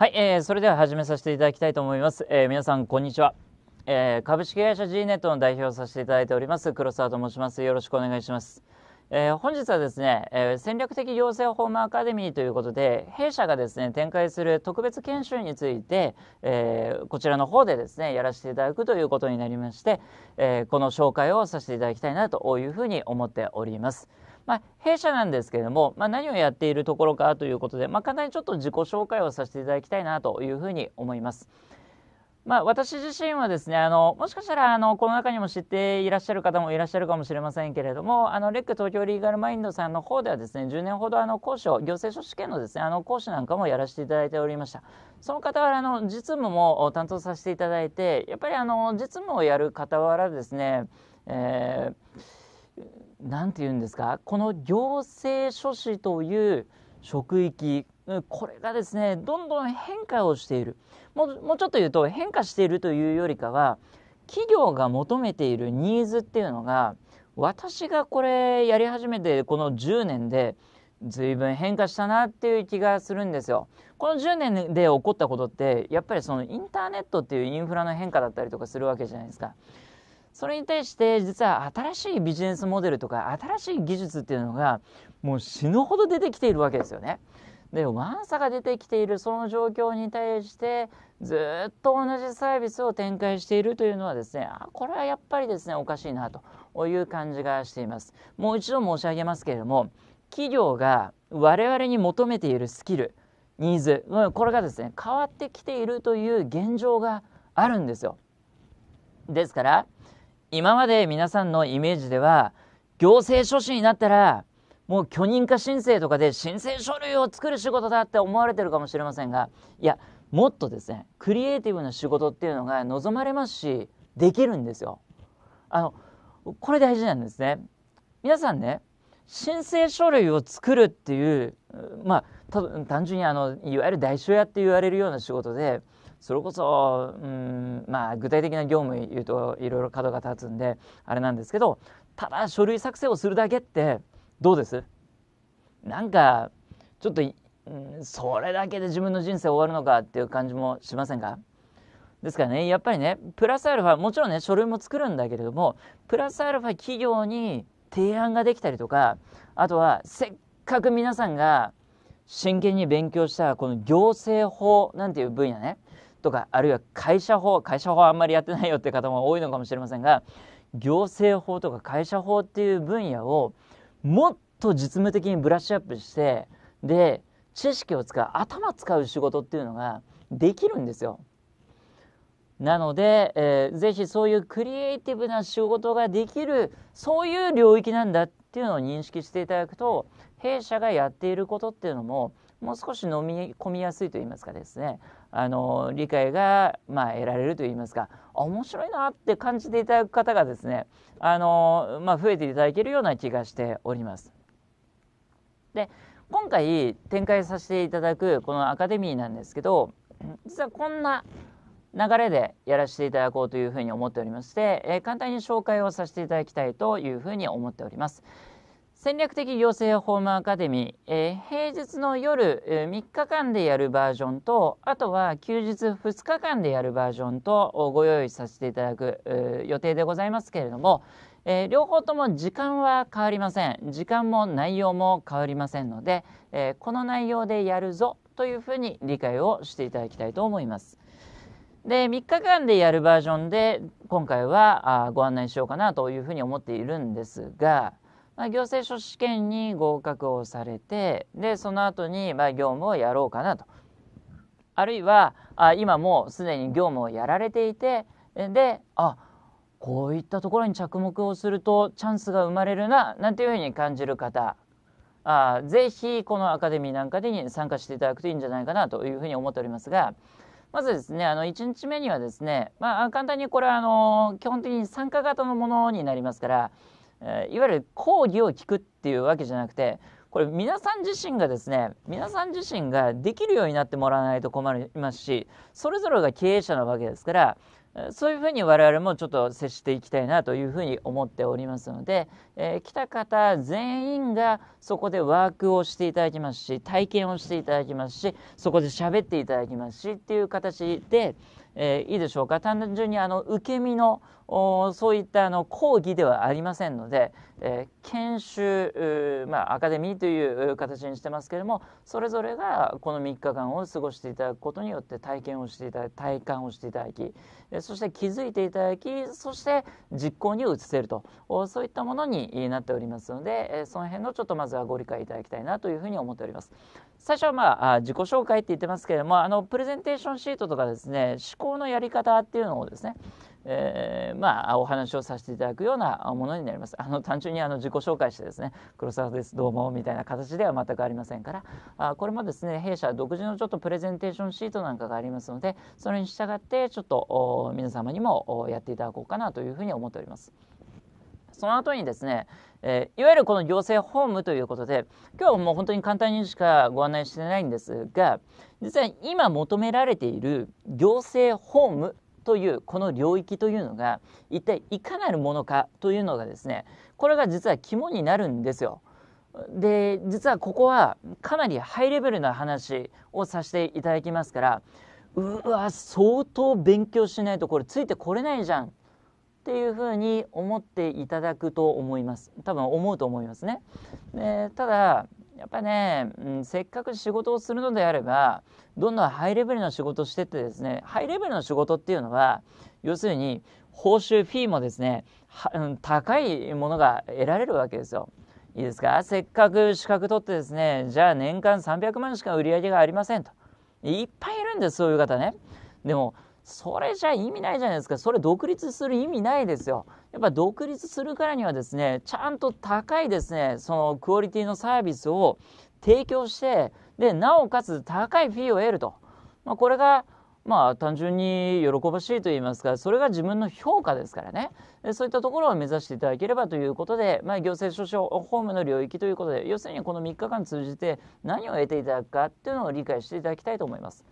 はい、えー、それでは始めさせていただきたいと思います。えー、皆さん、こんにちは。えー、株式会社 G ネットの代表をさせていただいております、黒沢と申します。よろしくお願いします。えー、本日はですね、えー、戦略的行政法務アカデミーということで、弊社がですね、展開する特別研修について、えー、こちらの方でですね、やらせていただくということになりまして、えこの紹介をさせていただきたいなというふうに思っております。まあ、弊社なんですけれども、まあ、何をやっているところかということで、まあ、簡単にちょっと自己紹介をさせていただきたいなというふうに思います。まあ、私自身はですねあのもしかしたらあのこの中にも知っていらっしゃる方もいらっしゃるかもしれませんけれどもあのレック東京リーガルマインドさんの方ではですね10年ほどあの講師を行政書士試験のですねあの講師なんかもやらせていただいておりましたその傍らの実務も担当させていただいてやっぱりあの実務をやる傍らですね、えー何て言うんですかこの行政書士という職域これがですねどんどん変化をしているもうもうちょっと言うと変化しているというよりかは企業が求めているニーズっていうのが私がこれやり始めてこの10年で随分変化したなっていう気がするんですよ。この10年で起こったことってやっぱりそのインターネットっていうインフラの変化だったりとかするわけじゃないですか。それに対して実は新しいビジネスモデルとか新しい技術っていうのがもう死ぬほど出てきているわけですよね。でワンサが出てきているその状況に対してずっと同じサービスを展開しているというのはですねあこれはやっぱりですねおかしいなという感じがしています。もう一度申し上げますけれども企業が我々に求めているスキルニーズこれがですね変わってきているという現状があるんですよ。ですから今まで皆さんのイメージでは行政書士になったらもう許認可申請とかで申請書類を作る仕事だって思われてるかもしれませんがいやもっとですねクリエイティブな仕事っていうのが望まれますしできるんですよ。あのこれ大事なんですね。皆さんね申請書類を作るっていうまあ単純にあのいわゆる代償屋って言われるような仕事でそれこそ、うん、まあ具体的な業務言うといろいろ角が立つんであれなんですけどただ書類作成をするだけってどうですなんかちょっと、うん、それだけで自分の人生終わるのかっていう感じもしませんかですからねやっぱりねプラスアルファもちろんね書類も作るんだけれどもプラスアルファ企業に提案ができたりとかあとはせっかく皆さんが真剣に勉強したこの行政法なんていう分野ねとかあるいは会社法会社法あんまりやってないよって方も多いのかもしれませんが行政法とか会社法っていう分野をもっと実務的にブラッシュアップしてで知識を使う頭使う仕事っていうのができるんですよ。なので、えー、ぜひそういうクリエイティブな仕事ができるそういう領域なんだっていうのを認識していただくと弊社がやっていることっていうのももう少し飲み込みやすいと言いますかですねあの理解が、まあ、得られると言いますか面白いなって感じていただく方がですねあの、まあ、増えていただけるような気がしております。で今回展開させていただくこのアカデミーなんですけど実はこんな流れでやらせていただこうというふうに思っておりまして、えー、簡単に紹介をさせていただきたいというふうに思っております。戦略的行政法務アカデミー、えー、平日の夜、3日間でやるバージョンと、あとは休日2日間でやるバージョンとご用意させていただく、予定でございますけれども、えー、両方とも時間は変わりません。時間も内容も変わりませんので、えこの内容でやるぞというふうに理解をしていただきたいと思います。で、3日間でやるバージョンで今回はあご案内しようかなというふうに思っているんですが、まあ、行政書士試験に合格をされてでその後にま業務をやろうかなとあるいはあ今もうすでに業務をやられていてであこういったところに着目をするとチャンスが生まれるななんていうふうに感じる方あぜひこのアカデミーなんかに参加していただくといいんじゃないかなというふうに思っておりますがまずですねあの1日目にはですね、まあ、簡単にこれはあの基本的に参加型のものになりますからえいわゆる講義を聞くっていうわけじゃなくてこれ皆さん自身がですね皆さん自身ができるようになってもらわないと困りますしそれぞれが経営者なわけですからそういうふうに我々もちょっと接していきたいなというふうに思っておりますので、えー、来た方全員がそこでワークをしていただきますし体験をしていただきますしそこで喋っていただきますしっていう形で、えー、いいでしょうか単純にあの受け身のそういったあの講義ではありませんので、えー、研修、まあ、アカデミーという形にしてますけれどもそれぞれがこの3日間を過ごしていただくことによって体験をしていただき体感をしていただきそして気づいていただきそして実行に移せるとそういったものになっておりますのでその辺のちょっとまずはご理解いただきたいなというふうに思っております。最初はまあ自己紹介って言ってますけれどもあのプレゼンテーションシートとかですね思考のやり方っていうのをですねえー、まあ、お話をさせていただくようなものになります。あの単純にあの自己紹介してですね黒沢ですどうもみたいな形では全くありませんからあこれもですね弊社独自のちょっとプレゼンテーションシートなんかがありますのでそれに従ってちょっとお皆様にもおやっていただこうかなというふうに思っております。その後にですね、えー、いわゆるこの行政法務ということで今日はもう本当に簡単にしかご案内してないんですが実は今求められている行政法務というこの領域というのが一体いかなるものかというのがですねこれが実は肝になるんですよ。で実はここはかなりハイレベルな話をさせていただきますからうわ相当勉強しないとこれついてこれないじゃんっていうふうに思っていただくと思います多分思うと思いますね。でただやっぱね、うん、せっかく仕事をするのであればどんどんハイレベルな仕事してってですねハイレベルな仕事っていうのは要するに報酬フィーもですね、うん、高いものが得られるわけですよ。いいですかせっかく資格取ってですねじゃあ年間300万しか売り上げがありませんといっぱいいるんですそういう方ねでもそれじゃ意味ないじゃないですかそれ独立する意味ないですよやっぱ独立するからにはですねちゃんと高いですねそのクオリティのサービスを提供してでなおかつ高いフィーを得ると、まあ、これがまあ単純に喜ばしいと言いますかそれが自分の評価ですからねそういったところを目指していただければということで、まあ、行政書士法務の領域ということで要するにこの3日間通じて何を得ていただくかっていうのを理解していただきたいと思います。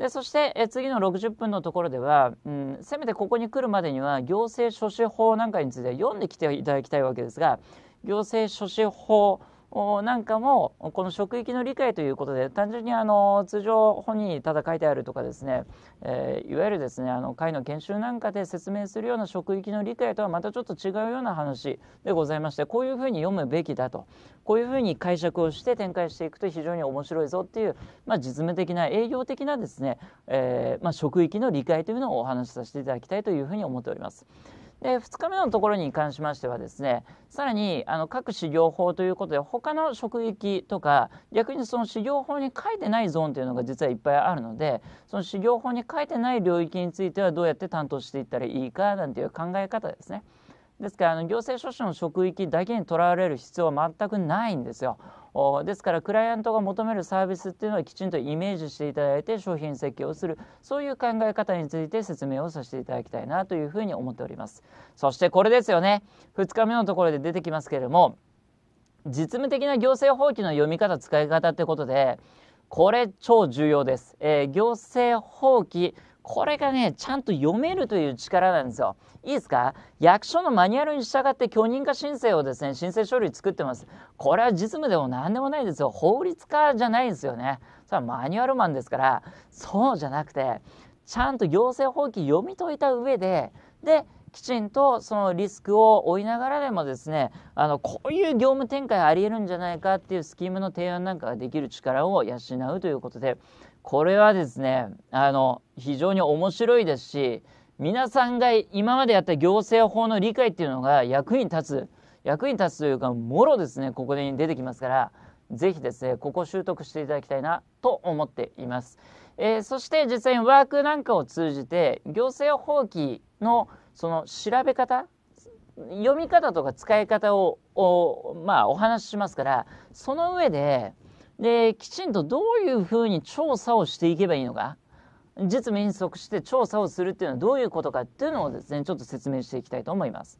でそして、え次の60分のところでは、うん、せめてここに来るまでには行政書士法なんかについては読んできていただきたいわけですが行政書士法なんかもこの職域の理解ということで単純にあの通常本人にただ書いてあるとかですね、えー、いわゆるですねあの会の研修なんかで説明するような職域の理解とはまたちょっと違うような話でございましてこういうふうに読むべきだとこういうふうに解釈をして展開していくと非常に面白いぞっていう、まあ、実務的な営業的なですね、えー、まあ、職域の理解というのをお話しさせていただきたいというふうに思っております。で、2日目のところに関しましてはですね、さらに、あの、各修行法ということで、他の職域とか、逆にその修行法に書いてないゾーンというのが実はいっぱいあるので、その修行法に書いてない領域についてはどうやって担当していったらいいか、なんていう考え方ですね。ですからあの行政書士の職域だけにとらわれる必要は全くないんですよ。ですからクライアントが求めるサービスっていうのはきちんとイメージしていただいて商品設計をするそういう考え方について説明をさせていただきたいなというふうに思っておりますそしてこれですよね2日目のところで出てきますけれども実務的な行政法規の読み方使い方ってことでこれ超重要です、えー、行政法規これがね、ちゃんと読めるという力なんですよ。いいですか役所のマニュアルに従って許認可申請をですね、申請書類作ってます。これは実務でも何でもないですよ。法律家じゃないですよね。それはマニュアルマンですから、そうじゃなくて、ちゃんと行政法規読み解いた上で、で、きちんとそのリスクを負いながらでもですねあのこういう業務展開ありえるんじゃないかっていうスキームの提案なんかができる力を養うということでこれはですねあの非常に面白いですし皆さんが今までやった行政法の理解っていうのが役に立つ役に立つというかもろですねここで出てきますから是非ですねここ習得していただきたいなと思っています。えー、そして実際にワークなんかを通じて行政法規のその調べ方読み方とか使い方をお,、まあ、お話ししますからその上でで、きちんとどういうふうに調査をしていけばいいのか、実務に即して調査をするっていうのはどういうことかっていうのをですね、ちょっと説明していきたいと思います。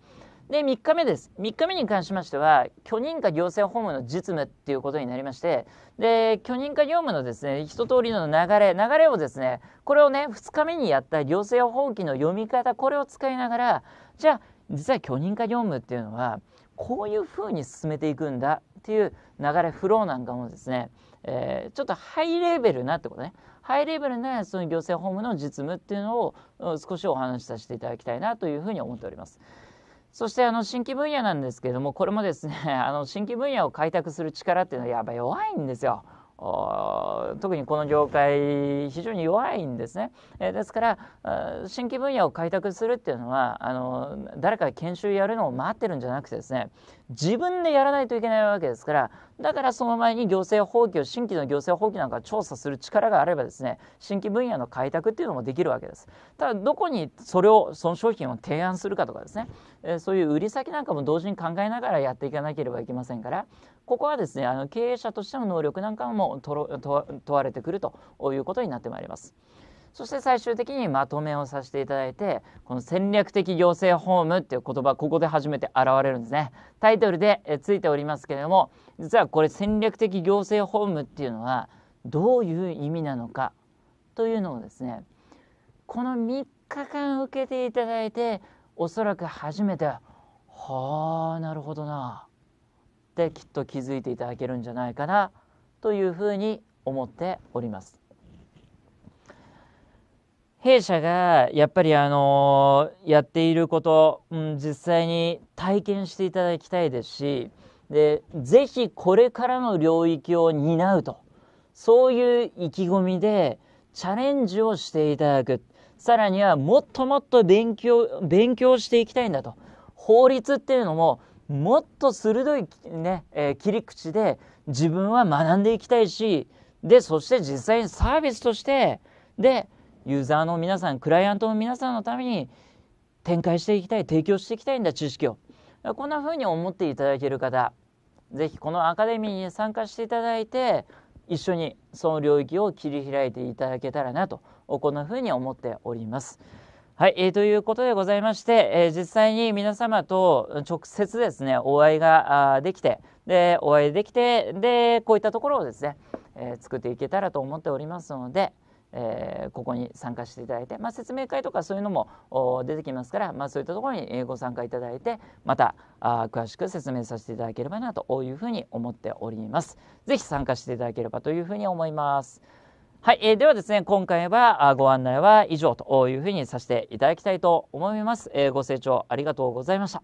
で、3日目です。3日目に関しましては、許認可行政法務の実務っていうことになりまして、で、許認可業務のですね、一通りの流れ、流れをですね、これをね、2日目にやった行政法規の読み方、これを使いながら、じゃあ、実は許認可業務っていうのは、こういうふうに進めていくんだっていう流れフローなんかもですね、えー、ちょっとハイレベルなってことねハイレベルなその行政法務の実務っていうのを少しお話しさせていただきたいなというふうに思っております。そしてあの新規分野なんですけれどもこれもですね あの新規分野を開拓する力っていうのはやっぱ弱いんですよ。特にこの業界非常に弱いんですね、えー、ですから新規分野を開拓するっていうのはあの誰か研修やるのを待ってるんじゃなくてですね自分でやらないといけないわけですからだからその前に行政放棄を新規の行政放棄なんか調査する力があればですね新規分野の開拓っていうのもできるわけですただどこにそれをその商品を提案するかとかですね、えー、そういう売り先なんかも同時に考えながらやっていかなければいけませんからここはですねあの経営者としての能力なんかも問われてくるということになってまいります。そして最終的にまとめをさせていただいてこの戦略的行政法務っていう言葉ここで初めて現れるんですねタイトルでえついておりますけれども実はこれ戦略的行政法務っていうのはどういう意味なのかというのをですねこの3日間受けていただいておそらく初めてはあなるほどなってきっと気づいていただけるんじゃないかなというふうに思っております。弊社がやっぱりあのやっていること、うん、実際に体験していただきたいですしでぜひこれからの領域を担うとそういう意気込みでチャレンジをしていただくさらにはもっともっと勉強勉強していきたいんだと法律っていうのももっと鋭いね、えー、切り口で自分は学んでいきたいしでそして実際にサービスとしてでユーザーの皆さんクライアントの皆さんのために展開していきたい提供していきたいんだ知識をこんな風に思っていただける方是非このアカデミーに参加していただいて一緒にその領域を切り開いていただけたらなとこんな風に思っております。はい、えー、ということでございまして、えー、実際に皆様と直接ですねお会いができてでお会いできてでこういったところをですね、えー、作っていけたらと思っておりますので。えー、ここに参加していただいて、まあ、説明会とかそういうのも出てきますから、まあ、そういったところにご参加いただいてまたあ詳しく説明させていただければなというふうに思っております。ぜひ参加していただければというふうに思います。はい、えー、ではですね、今回はご案内は以上というふうにさせていただきたいと思います。えー、ご清聴ありがとうございました。